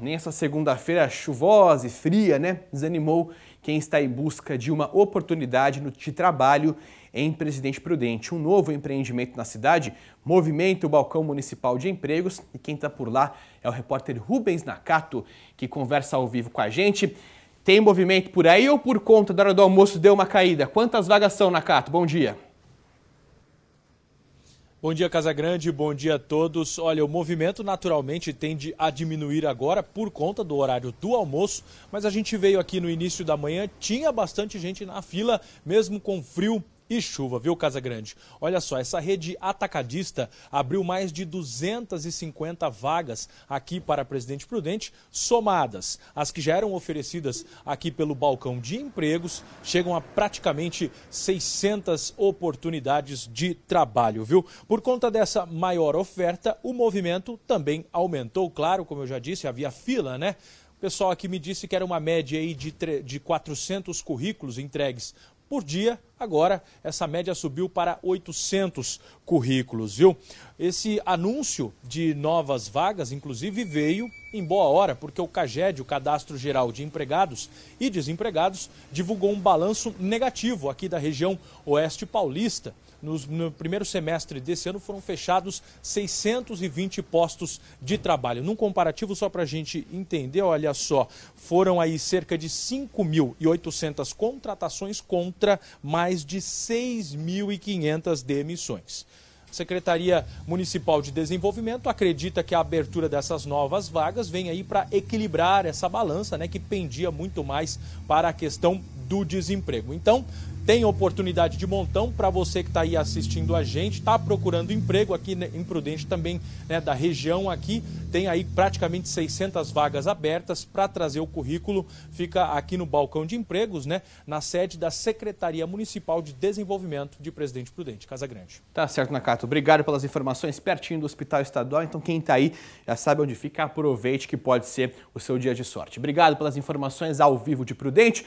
Nem essa segunda-feira chuvosa e fria, né, desanimou quem está em busca de uma oportunidade de trabalho em Presidente Prudente. Um novo empreendimento na cidade movimenta o balcão municipal de empregos e quem está por lá é o repórter Rubens Nakato, que conversa ao vivo com a gente. Tem movimento por aí ou por conta da hora do almoço deu uma caída? Quantas vagas são, Nakato? Bom dia. Bom dia, Casagrande. Bom dia a todos. Olha, o movimento naturalmente tende a diminuir agora por conta do horário do almoço, mas a gente veio aqui no início da manhã, tinha bastante gente na fila, mesmo com frio e chuva, viu, Casa Grande? Olha só, essa rede atacadista abriu mais de 250 vagas aqui para Presidente Prudente, somadas. As que já eram oferecidas aqui pelo balcão de empregos chegam a praticamente 600 oportunidades de trabalho, viu? Por conta dessa maior oferta, o movimento também aumentou, claro, como eu já disse, havia fila, né? O pessoal aqui me disse que era uma média aí de, de 400 currículos entregues por dia, Agora, essa média subiu para 800 currículos, viu? Esse anúncio de novas vagas, inclusive, veio em boa hora, porque o CAGED, o Cadastro Geral de Empregados e Desempregados, divulgou um balanço negativo aqui da região Oeste Paulista. Nos, no primeiro semestre desse ano foram fechados 620 postos de trabalho. Num comparativo, só para a gente entender, olha só, foram aí cerca de 5.800 contratações contra mais mais de 6.500 demissões. A Secretaria Municipal de Desenvolvimento acredita que a abertura dessas novas vagas vem aí para equilibrar essa balança, né, que pendia muito mais para a questão do desemprego. Então, tem oportunidade de montão para você que está aí assistindo a gente, está procurando emprego aqui né, em Prudente também, né, da região aqui, tem aí praticamente 600 vagas abertas para trazer o currículo, fica aqui no balcão de empregos, né, na sede da Secretaria Municipal de Desenvolvimento de Presidente Prudente, Casa Grande. Tá certo, Nakato, obrigado pelas informações pertinho do Hospital Estadual, então quem está aí já sabe onde fica, aproveite que pode ser o seu dia de sorte. Obrigado pelas informações ao vivo de Prudente.